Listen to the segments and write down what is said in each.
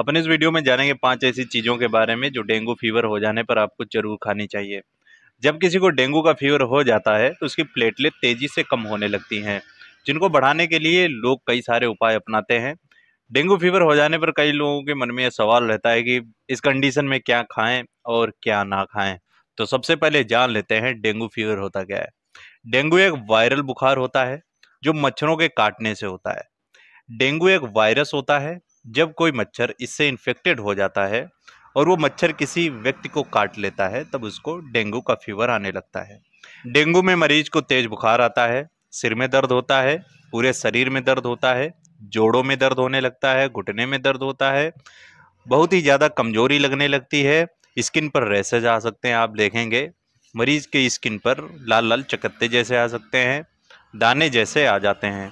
अपने इस वीडियो में जानेंगे पांच ऐसी चीज़ों के बारे में जो डेंगू फीवर हो जाने पर आपको जरूर खानी चाहिए जब किसी को डेंगू का फीवर हो जाता है तो उसकी प्लेटलेट तेज़ी से कम होने लगती हैं जिनको बढ़ाने के लिए लोग कई सारे उपाय अपनाते हैं डेंगू फीवर हो जाने पर कई लोगों के मन में यह सवाल रहता है कि इस कंडीशन में क्या खाएं और क्या ना खाएं तो सबसे पहले जान लेते हैं डेंगू फीवर होता क्या है डेंगू एक वायरल बुखार होता है जो मच्छरों के काटने से होता है डेंगू एक वायरस होता है जब कोई मच्छर इससे इन्फेक्टेड हो जाता है और वो मच्छर किसी व्यक्ति को काट लेता है तब उसको डेंगू का फीवर आने लगता है डेंगू में मरीज को तेज बुखार आता है सिर में दर्द होता है पूरे शरीर में दर्द होता है जोड़ों में दर्द होने लगता है घुटने में दर्द होता है बहुत ही ज़्यादा कमजोरी लगने लगती है स्किन पर रेसेज आ सकते हैं आप देखेंगे मरीज के स्किन पर लाल लाल चकत्ते जैसे आ सकते हैं दाने जैसे आ जाते हैं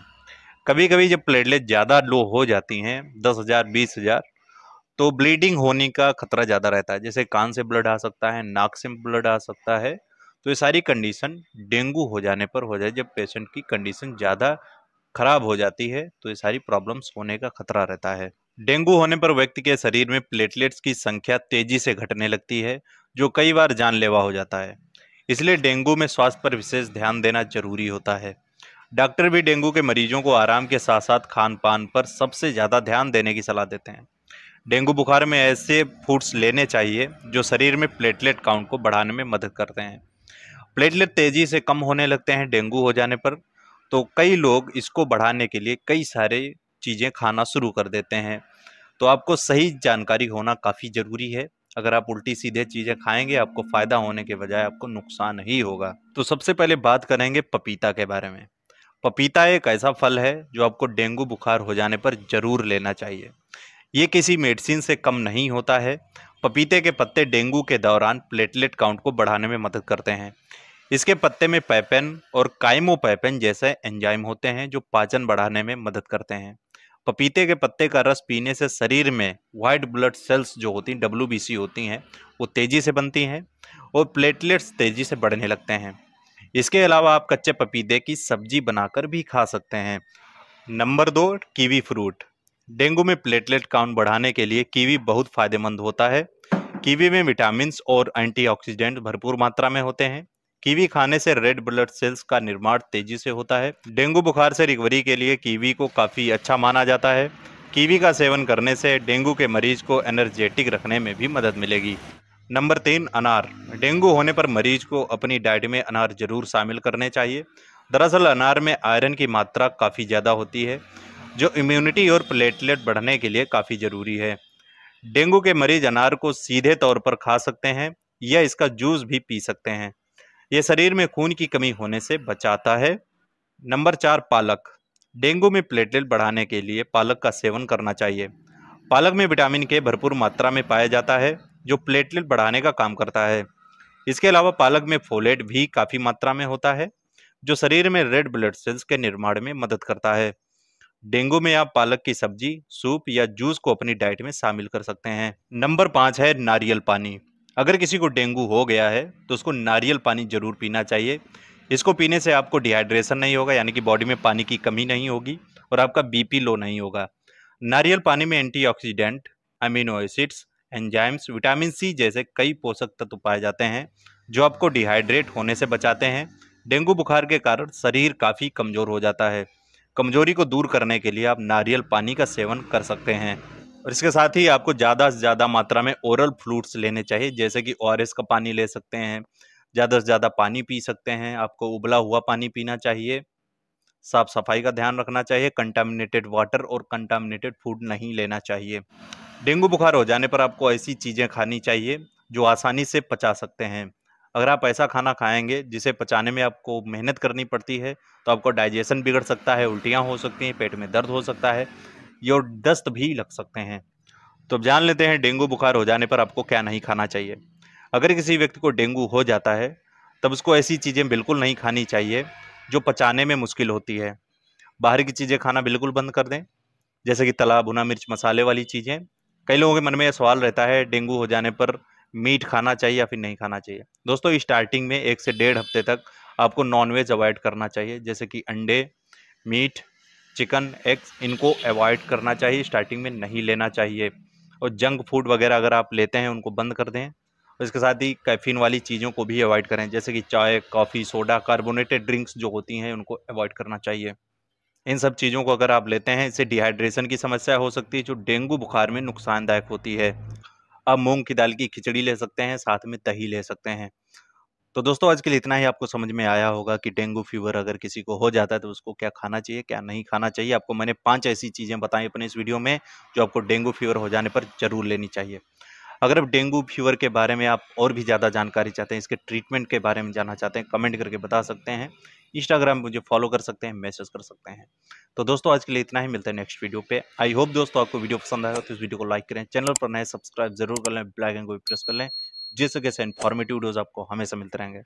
कभी कभी जब प्लेटलेट ज़्यादा लो हो जाती हैं दस हज़ार बीस हज़ार तो ब्लीडिंग होने का खतरा ज़्यादा रहता है जैसे कान से ब्लड आ सकता है नाक से ब्लड आ सकता है तो ये सारी कंडीशन डेंगू हो जाने पर हो जाए जब पेशेंट की कंडीशन ज़्यादा खराब हो जाती है तो ये सारी प्रॉब्लम्स होने का खतरा रहता है डेंगू होने पर व्यक्ति के शरीर में प्लेटलेट्स की संख्या तेजी से घटने लगती है जो कई बार जानलेवा हो जाता है इसलिए डेंगू में स्वास्थ्य पर विशेष ध्यान देना जरूरी होता है डॉक्टर भी डेंगू के मरीजों को आराम के साथ साथ खान पान पर सबसे ज़्यादा ध्यान देने की सलाह देते हैं डेंगू बुखार में ऐसे फूड्स लेने चाहिए जो शरीर में प्लेटलेट काउंट को बढ़ाने में मदद करते हैं प्लेटलेट तेज़ी से कम होने लगते हैं डेंगू हो जाने पर तो कई लोग इसको बढ़ाने के लिए कई सारे चीज़ें खाना शुरू कर देते हैं तो आपको सही जानकारी होना काफ़ी ज़रूरी है अगर आप उल्टी सीधे चीज़ें खाएंगे आपको फ़ायदा होने के बजाय आपको नुकसान ही होगा तो सबसे पहले बात करेंगे पपीता के बारे में पपीता एक ऐसा फल है जो आपको डेंगू बुखार हो जाने पर ज़रूर लेना चाहिए ये किसी मेडिसिन से कम नहीं होता है पपीते के पत्ते डेंगू के दौरान प्लेटलेट काउंट को बढ़ाने में मदद करते हैं इसके पत्ते में पैपेन और काइमोपैपेन जैसे एंजाइम होते हैं जो पाचन बढ़ाने में मदद करते हैं पपीते के पत्ते का रस पीने से शरीर में वाइट ब्लड सेल्स जो होती हैं डब्ल्यू होती हैं वो तेज़ी से बनती हैं और प्लेटलेट्स तेज़ी से बढ़ने लगते हैं इसके अलावा आप कच्चे पपीते की सब्जी बनाकर भी खा सकते हैं नंबर दो कीवी फ्रूट डेंगू में प्लेटलेट काउंट बढ़ाने के लिए कीवी बहुत फायदेमंद होता है कीवी में विटामिन और एंटीऑक्सीडेंट भरपूर मात्रा में होते हैं कीवी खाने से रेड ब्लड सेल्स का निर्माण तेजी से होता है डेंगू बुखार से रिकवरी के लिए कीवी को काफ़ी अच्छा माना जाता है कीवी का सेवन करने से डेंगू के मरीज को एनर्जेटिक रखने में भी मदद मिलेगी नंबर तीन अनार डेंगू होने पर मरीज को अपनी डाइट में अनार जरूर शामिल करने चाहिए दरअसल अनार में आयरन की मात्रा काफ़ी ज़्यादा होती है जो इम्यूनिटी और प्लेटलेट बढ़ने के लिए काफ़ी ज़रूरी है डेंगू के मरीज अनार को सीधे तौर पर खा सकते हैं या इसका जूस भी पी सकते हैं यह शरीर में खून की कमी होने से बचाता है नंबर चार पालक डेंगू में प्लेटलेट बढ़ाने के लिए पालक का सेवन करना चाहिए पालक में विटामिन के भरपूर मात्रा में पाया जाता है जो प्लेटलेट बढ़ाने का काम करता है इसके अलावा पालक में फोलेट भी काफ़ी मात्रा में होता है जो शरीर में रेड ब्लड सेल्स के निर्माण में मदद करता है डेंगू में आप पालक की सब्जी सूप या जूस को अपनी डाइट में शामिल कर सकते हैं नंबर पाँच है नारियल पानी अगर किसी को डेंगू हो गया है तो उसको नारियल पानी ज़रूर पीना चाहिए इसको पीने से आपको डिहाइड्रेशन नहीं होगा यानी कि बॉडी में पानी की कमी नहीं होगी और आपका बीपी लो नहीं होगा नारियल पानी में antioxidant amino acids enzymes vitamin C जैसे कई पोषक तत्व पाए जाते हैं जो आपको डिहाइड्रेट होने से बचाते हैं डेंगू बुखार के कारण शरीर काफ़ी कमज़ोर हो जाता है कमज़ोरी को दूर करने के लिए आप नारियल पानी का सेवन कर सकते हैं और इसके साथ ही आपको ज़्यादा से ज़्यादा मात्रा में ओरल फ्रूट्स लेने चाहिए जैसे कि ओ का पानी ले सकते हैं ज़्यादा से ज़्यादा पानी पी सकते हैं आपको उबला हुआ पानी पीना चाहिए साफ सफाई का ध्यान रखना चाहिए कंटामिनेटेड वाटर और कंटामिनेटेड फूड नहीं लेना चाहिए डेंगू बुखार हो जाने पर आपको ऐसी चीज़ें खानी चाहिए जो आसानी से पचा सकते हैं अगर आप ऐसा खाना खाएंगे जिसे पचाने में आपको मेहनत करनी पड़ती है तो आपको डाइजेशन बिगड़ सकता है उल्टियाँ हो सकती हैं पेट में दर्द हो सकता है ये और दस्त भी लग सकते हैं तो अब जान लेते हैं डेंगू बुखार हो जाने पर आपको क्या नहीं खाना चाहिए अगर किसी व्यक्ति को डेंगू हो जाता है तब उसको ऐसी चीज़ें बिल्कुल नहीं खानी चाहिए जो पचाने में मुश्किल होती है बाहर की चीज़ें खाना बिल्कुल बंद कर दें जैसे कि तला भुना मिर्च मसाले वाली चीज़ें कई लोगों के मन में यह सवाल रहता है डेंगू हो जाने पर मीट खाना चाहिए या फिर नहीं खाना चाहिए दोस्तों स्टार्टिंग में एक से डेढ़ हफ्ते तक आपको नॉनवेज अवॉइड करना चाहिए जैसे कि अंडे मीट चिकन एग्स इनको अवॉइड करना चाहिए स्टार्टिंग में नहीं लेना चाहिए और जंक फूड वगैरह अगर आप लेते हैं उनको बंद कर दें इसके साथ ही कैफ़ीन वाली चीज़ों को भी अवॉइड करें जैसे कि चाय कॉफ़ी सोडा कार्बोनेटेड ड्रिंक्स जो होती हैं उनको अवॉइड करना चाहिए इन सब चीज़ों को अगर आप लेते हैं इससे डिहाइड्रेशन की समस्या हो सकती है जो डेंगू बुखार में नुकसानदायक होती है आप मूंग की दाल की खिचड़ी ले सकते हैं साथ में दही ले सकते हैं तो दोस्तों आज के लिए इतना ही आपको समझ में आया होगा कि डेंगू फीवर अगर किसी को हो जाता है तो उसको क्या खाना चाहिए क्या नहीं खाना चाहिए आपको मैंने पांच ऐसी चीज़ें बताई अपने इस वीडियो में जो आपको डेंगू फीवर हो जाने पर जरूर लेनी चाहिए अगर आप डेंगू फीवर के बारे में आप और भी ज़्यादा जानकारी चाहते हैं इसके ट्रीटमेंट के बारे में जानना चाहते हैं कमेंट करके बता सकते हैं इंस्टाग्राम मुझे फॉलो कर सकते हैं मैसेज कर सकते हैं तो दोस्तों आज के लिए इतना ही मिलता है नेक्स्ट वीडियो पे आई होप दोस्तों आपको वीडियो पसंद आया तो इस वीडियो को लाइक करें चैनल पर नए सब्सक्राइब जरूर कर लें ब्लैक एंड को भी प्रेस कर लें जिससे कैसे इन्फॉर्मेटिव वीडियोज़ आपको हमेशा मिलते रहेंगे